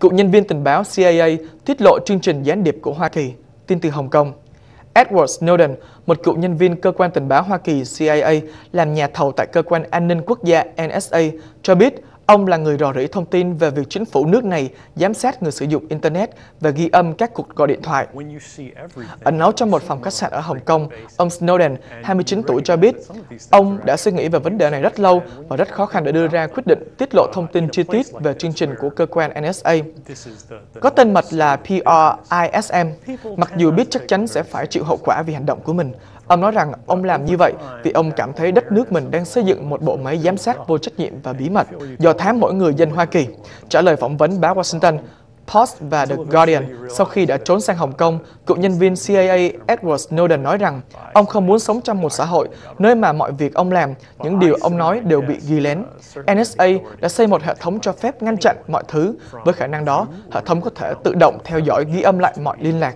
cựu nhân viên tình báo CIA tiết lộ chương trình gián điệp của Hoa Kỳ, tin từ Hồng Kông. Edward Snowden, một cựu nhân viên cơ quan tình báo Hoa Kỳ CIA làm nhà thầu tại cơ quan an ninh quốc gia NSA, cho biết Ông là người rò rỉ thông tin về việc chính phủ nước này giám sát người sử dụng Internet và ghi âm các cuộc gọi điện thoại. Ẩn náu trong một phòng khách sạn ở Hồng Kông, ông Snowden, 29 tuổi cho biết, ông đã suy nghĩ về vấn đề này rất lâu và rất khó khăn để đưa ra quyết định tiết lộ thông tin uh, chi tiết về chương trình của cơ quan NSA. Có tên mật là PRISM, mặc dù biết chắc chắn sẽ phải chịu hậu quả vì hành động của mình. Ông nói rằng ông làm như vậy vì ông cảm thấy đất nước mình đang xây dựng một bộ máy giám sát vô trách nhiệm và bí mật do thám mỗi người dân Hoa Kỳ. Trả lời phỏng vấn báo Washington, Post và The Guardian sau khi đã trốn sang Hồng Kông, cựu nhân viên CIA Edward Snowden nói rằng ông không muốn sống trong một xã hội nơi mà mọi việc ông làm, những điều ông nói đều bị ghi lén. NSA đã xây một hệ thống cho phép ngăn chặn mọi thứ. Với khả năng đó, hệ thống có thể tự động theo dõi ghi âm lại mọi liên lạc.